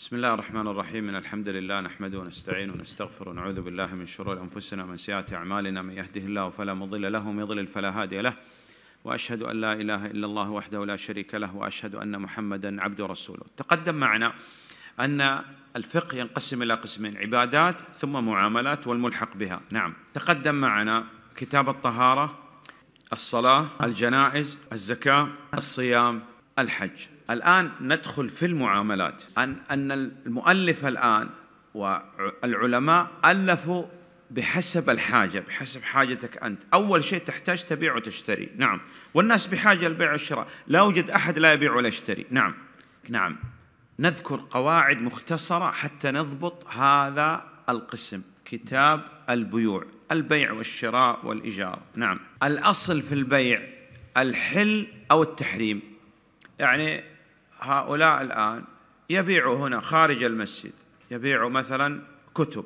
بسم الله الرحمن الرحيم إن الحمد لله نحمده ونستعين ونستغفر ونعوذ بالله من شرور أنفسنا ومن سيئات أعمالنا من يهده الله فلا مضل له ومن يضلل فلا هادي له وأشهد أن لا إله إلا الله وحده لا شريك له وأشهد أن محمدا عبد رسوله تقدم معنا أن الفقه ينقسم إلى قسمين عبادات ثم معاملات والملحق بها نعم تقدم معنا كتاب الطهارة الصلاة الجنائز الزكاة الصيام الحج الآن ندخل في المعاملات أن أن المؤلف الآن والعلماء ألفوا بحسب الحاجة بحسب حاجتك أنت أول شيء تحتاج تبيع وتشتري نعم والناس بحاجة للبيع والشراء لا يوجد أحد لا يبيع ولا يشتري نعم نعم نذكر قواعد مختصرة حتى نضبط هذا القسم كتاب البيوع البيع والشراء والإيجار نعم الأصل في البيع الحل أو التحريم يعني هؤلاء الآن يبيعوا هنا خارج المسجد يبيعوا مثلا كتب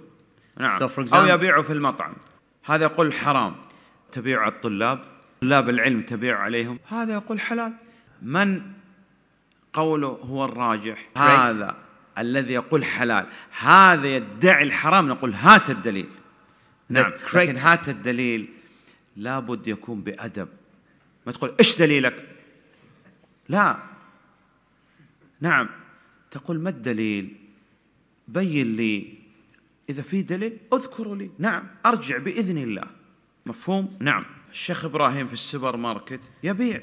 نعم so أو يبيعوا في المطعم هذا يقول حرام تبيع على الطلاب طلاب العلم تبيع عليهم هذا يقول حلال من قوله هو الراجح Great. هذا الذي يقول حلال هذا يدعي الحرام نقول هات الدليل نعم لكن هات الدليل لابد يكون بأدب ما تقول ايش دليلك لا نعم تقول ما الدليل بين لي إذا في دليل أذكر لي نعم أرجع بإذن الله مفهوم نعم الشيخ إبراهيم في السوبر ماركت يبيع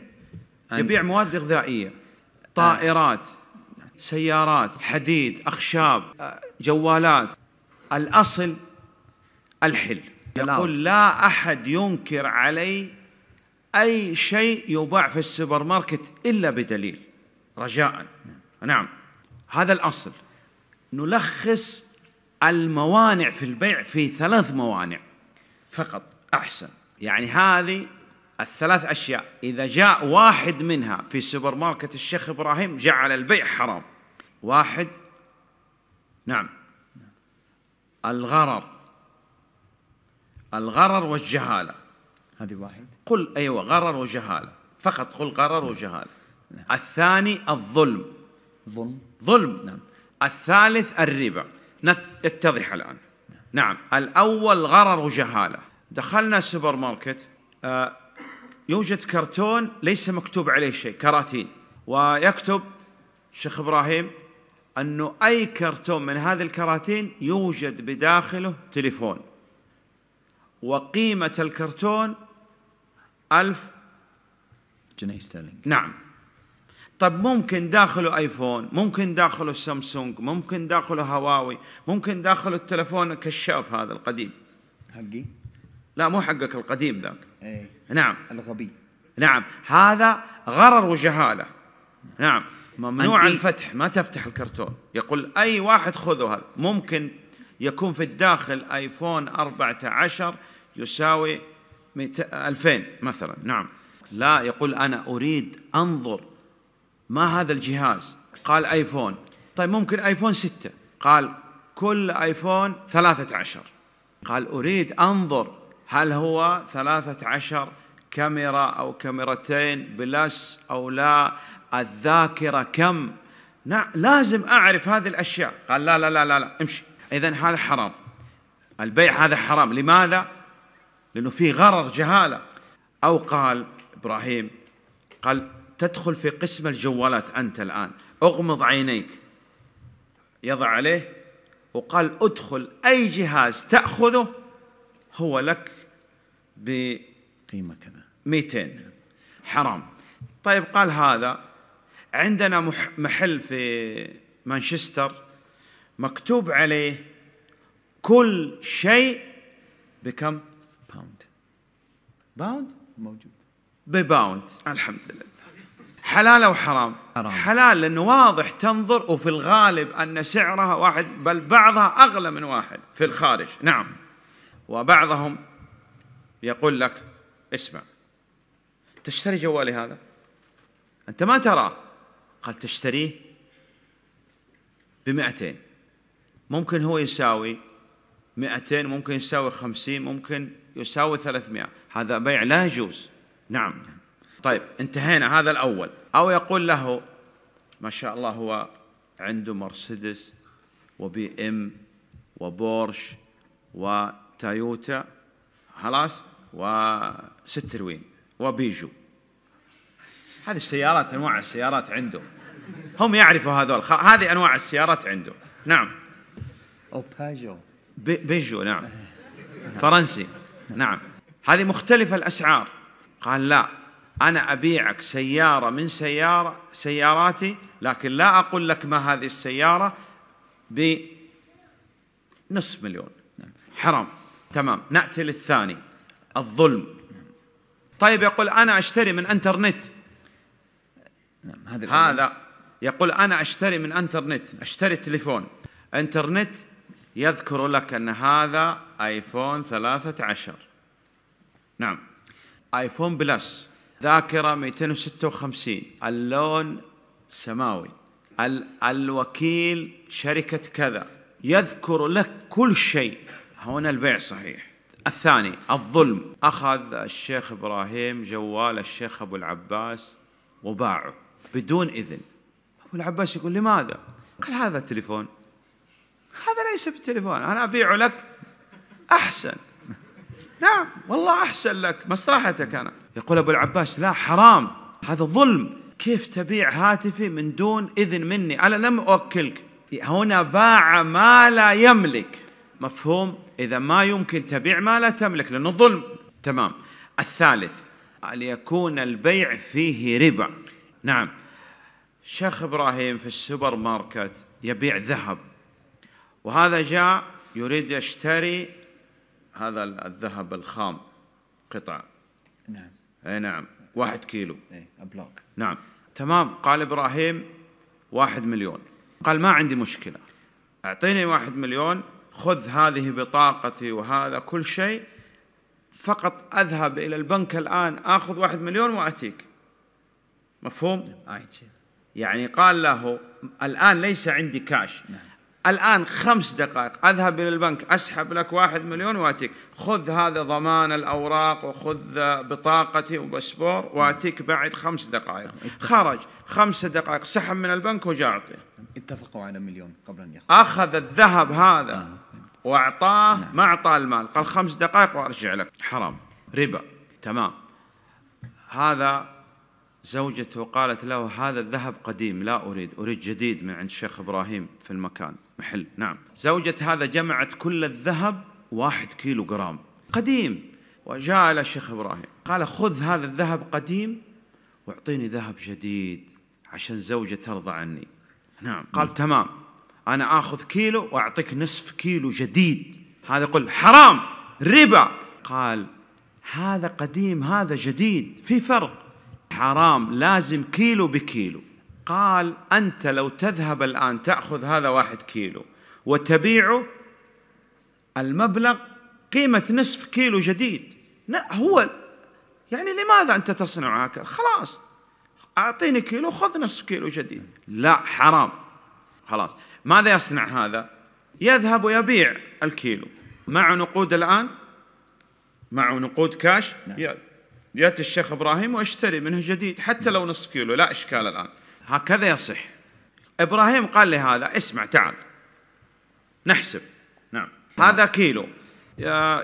يبيع مواد غذائية طائرات سيارات حديد أخشاب جوالات الأصل الحل يقول لا أحد ينكر علي أي شيء يباع في السوبر ماركت إلا بدليل رجاءً نعم. نعم هذا الأصل نلخص الموانع في البيع في ثلاث موانع فقط أحسن يعني هذه الثلاث أشياء إذا جاء واحد منها في سوبر ماركت الشيخ إبراهيم جعل البيع حرام واحد نعم الغرر الغرر والجهالة هذه واحد قل أيوة غرر وجهالة فقط قل غرر وجهالة نعم. الثاني الظلم ظلم ظلم نعم الثالث الربا نتضح الآن نعم الأول غرر وجهالة دخلنا سوبر ماركت آه يوجد كرتون ليس مكتوب عليه شيء كراتين ويكتب شيخ إبراهيم أنه أي كرتون من هذه الكراتين يوجد بداخله تليفون وقيمة الكرتون ألف جنيه استرليني نعم طب ممكن داخله ايفون ممكن داخله سامسونج ممكن داخله هواوي ممكن داخله التلفون الكشاف هذا القديم حقي لا مو حقك القديم ذاك ايه نعم الغبي نعم هذا غرر وجهاله نعم ممنوع الفتح ما تفتح الكرتون يقول اي واحد خذه هذا ممكن يكون في الداخل ايفون 14 يساوي 2000 مثلا نعم لا يقول انا اريد انظر ما هذا الجهاز قال ايفون طيب ممكن ايفون 6 قال كل ايفون 13 قال اريد انظر هل هو 13 كاميرا او كاميرتين بلس او لا الذاكره كم لازم اعرف هذه الاشياء قال لا لا لا لا, لا. امشي اذا هذا حرام البيع هذا حرام لماذا لانه في غرر جهاله او قال ابراهيم قال تدخل في قسم الجوالات أنت الآن أغمض عينيك يضع عليه وقال ادخل أي جهاز تأخذه هو لك بقيمة كذا 200 حرام طيب قال هذا عندنا محل في مانشستر مكتوب عليه كل شيء بكم؟ باوند باوند موجود بباوند الحمد لله حلال او حرام؟ حرام حلال لانه واضح تنظر وفي الغالب ان سعرها واحد بل بعضها اغلى من واحد في الخارج نعم وبعضهم يقول لك اسمع تشتري جوالي هذا انت ما تراه قال تشتريه ب ممكن هو يساوي 200 ممكن يساوي 50 ممكن يساوي 300 هذا بيع لا يجوز نعم طيب انتهينا هذا الأول أو يقول له ما شاء الله هو عنده مرسيدس وبي ام وبورش وتايوتا خلاص وستروين وبيجو هذه السيارات انواع السيارات عنده هم يعرفوا هذول هذه انواع السيارات عنده نعم او باجو بي بيجو نعم فرنسي نعم هذه مختلفه الاسعار قال لا أنا أبيعك سيارة من سيارة سياراتي لكن لا أقول لك ما هذه السيارة بنصف مليون نعم. حرام تمام نأتي للثاني الظلم طيب يقول أنا أشتري من أنترنت نعم، هذا يقول أنا أشتري من أنترنت أشتري تليفون أنترنت يذكر لك أن هذا آيفون 13 نعم آيفون بلس ذاكرة 256 اللون سماوي الوكيل شركة كذا يذكر لك كل شيء هنا البيع صحيح الثاني الظلم أخذ الشيخ إبراهيم جوال الشيخ أبو العباس وباعه بدون إذن أبو العباس يقول لماذا؟ قال هذا تليفون هذا ليس بالتليفون أنا أبيعه لك أحسن نعم والله أحسن لك مصلحتك أنا يقول أبو العباس لا حرام هذا ظلم كيف تبيع هاتفي من دون إذن مني أنا لم أوكلك هنا باع ما لا يملك مفهوم إذا ما يمكن تبيع ما لا تملك لأنه ظلم تمام الثالث أن يكون البيع فيه ربا نعم شيخ إبراهيم في السوبر ماركت يبيع ذهب وهذا جاء يريد يشتري هذا الذهب الخام قطعة نعم اي نعم واحد كيلو اي بلوك نعم تمام قال ابراهيم واحد مليون قال ما عندي مشكله اعطيني واحد مليون خذ هذه بطاقتي وهذا كل شيء فقط اذهب الى البنك الان اخذ واحد مليون واتيك مفهوم؟ يعني قال له الان ليس عندي كاش نعم. الآن خمس دقائق أذهب إلى البنك أسحب لك واحد مليون وأتيك خذ هذا ضمان الأوراق وخذ بطاقتي وبسبور وأتيك بعد خمس دقائق نعم، خرج خمس دقائق سحب من البنك وجاء أعطيه اتفقوا على مليون قبل أن يخرج أخذ الذهب هذا آه. وأعطاه نعم. ما أعطاه المال قال خمس دقائق وأرجع لك حرام ربا تمام هذا زوجته قالت له هذا الذهب قديم لا أريد أريد جديد من عند شيخ إبراهيم في المكان محل نعم زوجة هذا جمعت كل الذهب واحد كيلو جرام قديم وجاء إلى شيخ إبراهيم قال خذ هذا الذهب قديم واعطيني ذهب جديد عشان زوجة ترضى عني نعم قال تمام أنا آخذ كيلو وأعطيك نصف كيلو جديد هذا يقول حرام ربا قال هذا قديم هذا جديد في فرق حرام لازم كيلو بكيلو قال أنت لو تذهب الآن تأخذ هذا واحد كيلو وتبيعه المبلغ قيمة نصف كيلو جديد لا هو يعني لماذا أنت تصنع هكذا خلاص أعطيني كيلو خذ نصف كيلو جديد لا حرام خلاص ماذا يصنع هذا يذهب ويبيع الكيلو مع نقود الآن مع نقود كاش نعم. يأتي الشيخ إبراهيم واشتري منه جديد حتى لو نصف كيلو لا إشكال الآن هكذا يصح إبراهيم قال لي هذا اسمع تعال نحسب نعم هذا كيلو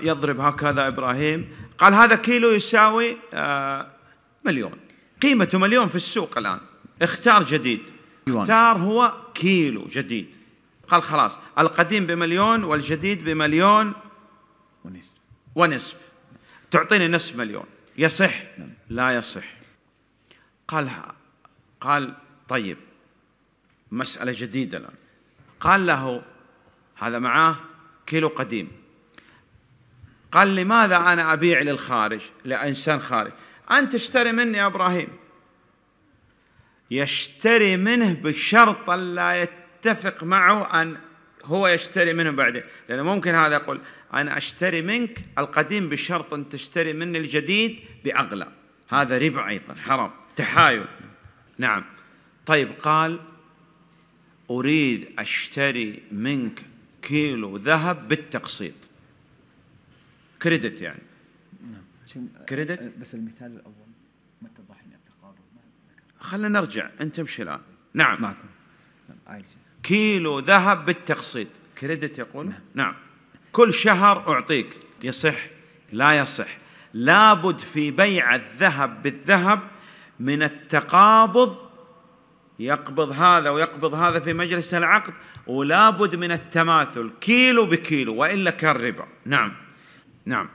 يضرب هكذا إبراهيم قال هذا كيلو يساوي آه، مليون قيمته مليون في السوق الآن اختار جديد اختار هو كيلو جديد قال خلاص القديم بمليون والجديد بمليون ونصف ونصف تعطيني نصف مليون يصح لا يصح قال قال طيب مسألة جديدة الآن قال له هذا معاه كيلو قديم قال لماذا أنا أبيع للخارج لإنسان خارج أنت تشتري مني يا إبراهيم يشتري منه بشرط لا يتفق معه أن هو يشتري منه بعدين لأنه ممكن هذا يقول أنا أشتري منك القديم بشرط أن تشتري مني الجديد بأغلى هذا ربا أيضا حرام تحايل نعم طيب قال أريد أشتري منك كيلو ذهب بالتقسيط كريدت يعني نعم كريدت بس المثال الأول ما اتضح التقارب خلينا نرجع أنت امشي الآن نعم معكم كيلو ذهب بالتقسيط كريدت يقول نعم. نعم كل شهر أعطيك يصح لا يصح لابد في بيع الذهب بالذهب من التقابض يقبض هذا ويقبض هذا في مجلس العقد ولابد من التماثل كيلو بكيلو والا كان ربا نعم نعم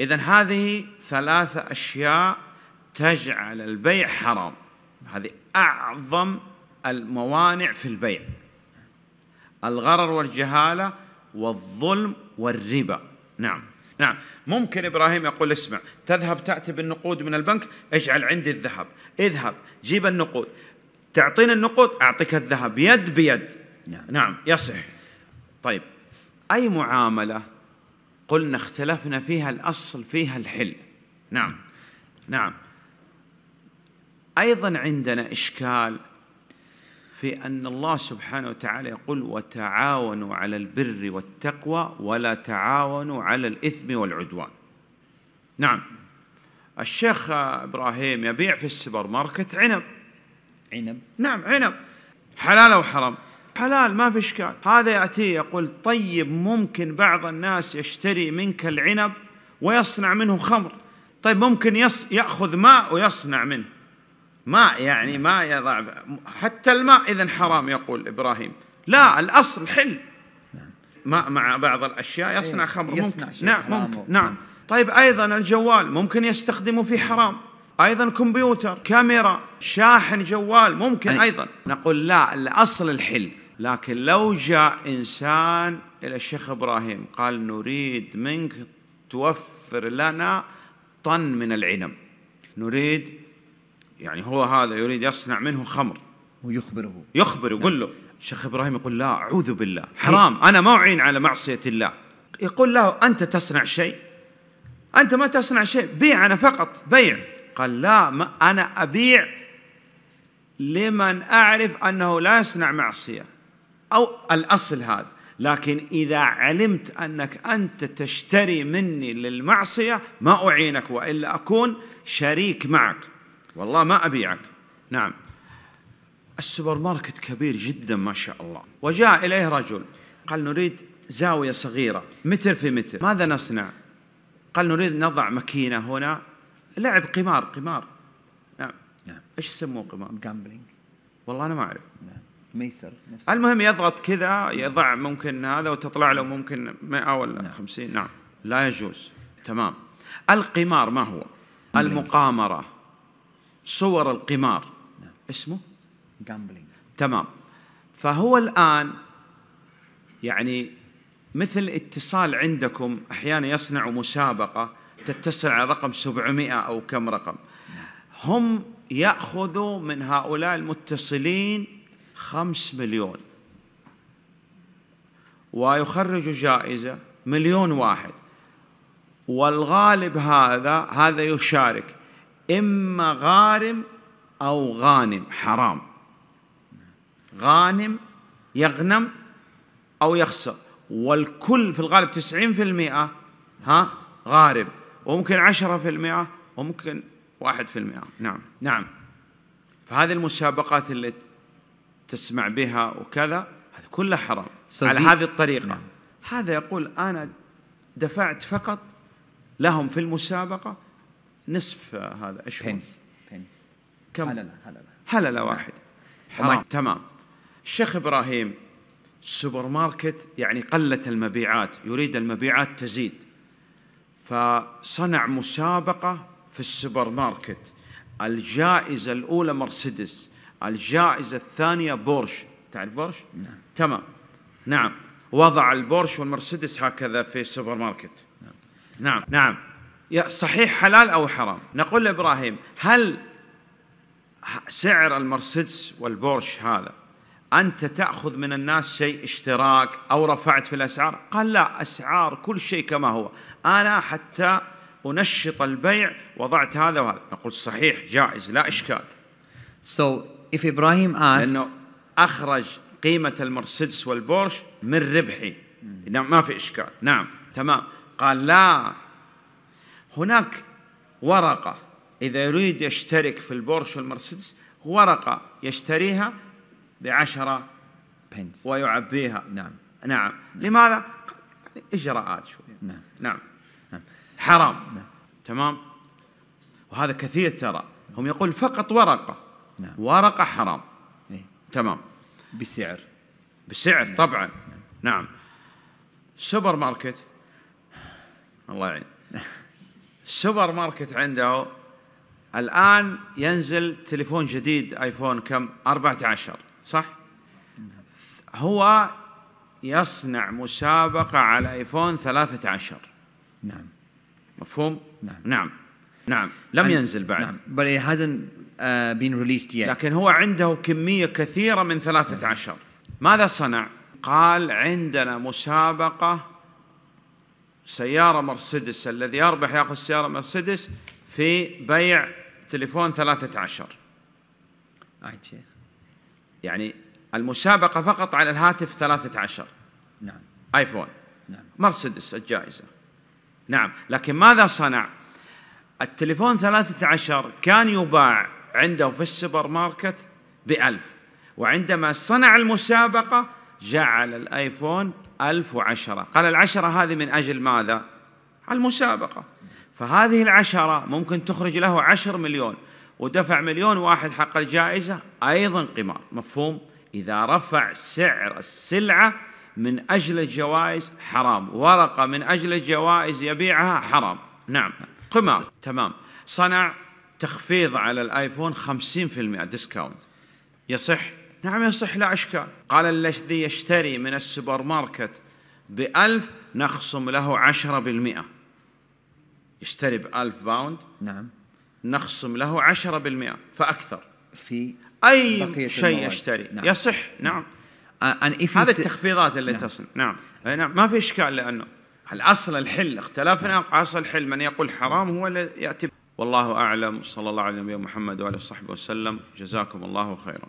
اذا هذه ثلاثه اشياء تجعل البيع حرام هذه اعظم الموانع في البيع الغرر والجهالة والظلم والربا نعم نعم ممكن إبراهيم يقول اسمع تذهب تأتي بالنقود من البنك اجعل عندي الذهب اذهب جيب النقود تعطيني النقود أعطيك الذهب يد بيد نعم, نعم يصح طيب أي معاملة قلنا اختلفنا فيها الأصل فيها الحل نعم نعم أيضا عندنا إشكال في أن الله سبحانه وتعالى يقول وتعاونوا على البر والتقوى ولا تعاونوا على الإثم والعدوان نعم الشيخ إبراهيم يبيع في السوبر ماركت عنب عنب نعم عنب حلال أو حرام حلال ما في إشكال هذا يأتي يقول طيب ممكن بعض الناس يشتري منك العنب ويصنع منه خمر طيب ممكن يص... يأخذ ماء ويصنع منه ماء يعني ما يضع حتى الماء إذا حرام يقول إبراهيم لا الأصل حل ماء مع بعض الأشياء إيه، يصنع خمر يصنع ممكن نعم ممكن نعم طيب أيضا الجوال ممكن يستخدمه في حرام ايضا كمبيوتر كاميرا شاحن جوال ممكن ايضا نقول لا الاصل الحل لكن لو جاء انسان الى الشيخ ابراهيم قال نريد منك توفر لنا طن من العنب نريد يعني هو هذا يريد يصنع منه خمر ويخبره يخبر يقول نعم. له شيخ ابراهيم يقول لا اعوذ بالله إيه. حرام انا ما اعين على معصيه الله يقول له انت تصنع شيء انت ما تصنع شيء بيع انا فقط بيع قال لا ما انا ابيع لمن اعرف انه لا يصنع معصيه او الاصل هذا لكن اذا علمت انك انت تشتري مني للمعصيه ما اعينك والا اكون شريك معك والله ما أبيعك نعم السوبر ماركت كبير جدا ما شاء الله وجاء إليه رجل قال نريد زاوية صغيرة متر في متر ماذا نصنع قال نريد نضع ماكينة هنا لعب قمار قمار نعم نعم ايش يسموه قمار؟ جامبلينج والله انا ما اعرف نعم ميسر نفسه. المهم يضغط كذا يضع ممكن هذا وتطلع له ممكن 100 ولا نعم. 50 نعم لا يجوز تمام القمار ما هو؟ المقامرة صور القمار نعم. اسمه جامبلينج تمام فهو الآن يعني مثل اتصال عندكم أحيانا يصنعوا مسابقة تتصل على رقم 700 أو كم رقم نعم. هم يأخذوا من هؤلاء المتصلين خمس مليون ويخرجوا جائزة مليون واحد والغالب هذا هذا يشارك إما غارم أو غانم حرام غانم يغنم أو يخسر والكل في الغالب 90% ها غارب وممكن 10% وممكن 1% نعم نعم فهذه المسابقات اللي تسمع بها وكذا هذا كله حرام على هذه الطريقة نعم. هذا يقول أنا دفعت فقط لهم في المسابقة نصف هذا اشهر بنس بنس كم هللة هللة هللة واحد نعم. حرام طيب. تمام الشيخ ابراهيم السوبر ماركت يعني قلت المبيعات يريد المبيعات تزيد فصنع مسابقة في السوبر ماركت الجائزة الأولى مرسيدس الجائزة الثانية بورش تعرف بورش؟ نعم تمام نعم وضع البورش والمرسيدس هكذا في السوبر ماركت نعم نعم, نعم. صحيح حلال أو حرام نقول لإبراهيم هل سعر المرسيدس والبورش هذا أنت تأخذ من الناس شيء اشتراك أو رفعت في الأسعار قال لا أسعار كل شيء كما هو أنا حتى أنشط البيع وضعت هذا وهذا نقول صحيح جائز لا إشكال So if Ibrahim asks لأنه أخرج قيمة المرسيدس والبورش من ربحي نعم، ما في إشكال نعم تمام قال لا هناك ورقة إذا يريد يشترك في البورش والمرسيدس ورقة يشتريها بعشرة بنس ويعبيها نعم نعم, نعم. لماذا؟ إجراءات شوية نعم. نعم نعم حرام نعم. تمام وهذا كثير ترى هم يقول فقط ورقة نعم. ورقة حرام إيه؟ تمام بسعر بسعر نعم. طبعا نعم. نعم سوبر ماركت الله يعين سوبر ماركت عنده الآن ينزل تليفون جديد ايفون كم 14 صح هو يصنع مسابقة على ايفون 13 نعم مفهوم نعم نعم نعم لم ينزل بعد نعم but it hasn't uh, been released yet لكن هو عنده كمية كثيرة من 13 ماذا صنع قال عندنا مسابقة سيارة مرسيدس الذي يربح يأخذ سيارة مرسيدس في بيع تليفون 13 يعني المسابقة فقط على الهاتف 13 نعم ايفون نعم مرسيدس الجائزة نعم لكن ماذا صنع التليفون 13 كان يباع عنده في السوبر ماركت بألف وعندما صنع المسابقة جعل الايفون 1010 قال العشرة هذه من أجل ماذا؟ المسابقة فهذه العشرة ممكن تخرج له عشر مليون ودفع مليون واحد حق الجائزة أيضا قمار مفهوم؟ إذا رفع سعر السلعة من أجل الجوائز حرام ورقة من أجل الجوائز يبيعها حرام نعم قمار تمام صنع تخفيض على الآيفون 50% ديسكاونت يصح نعم يصح لا إشكال قال الذي يشتري من السوبر ماركت بألف نخصم له عشرة بالمئة يشتري بألف باوند نعم نخصم له عشرة بالمئة فأكثر في أي شيء يشتري نعم. يصح نعم, نعم. هذه التخفيضات اللي نعم. تصل نعم. نعم ما في إشكال لأنه الأصل الحل اختلافنا نعم. أصل الحل من يقول حرام هو اللي يأتي والله أعلم صلى الله على نبينا محمد وآله وصحبه وسلم جزاكم الله خيرا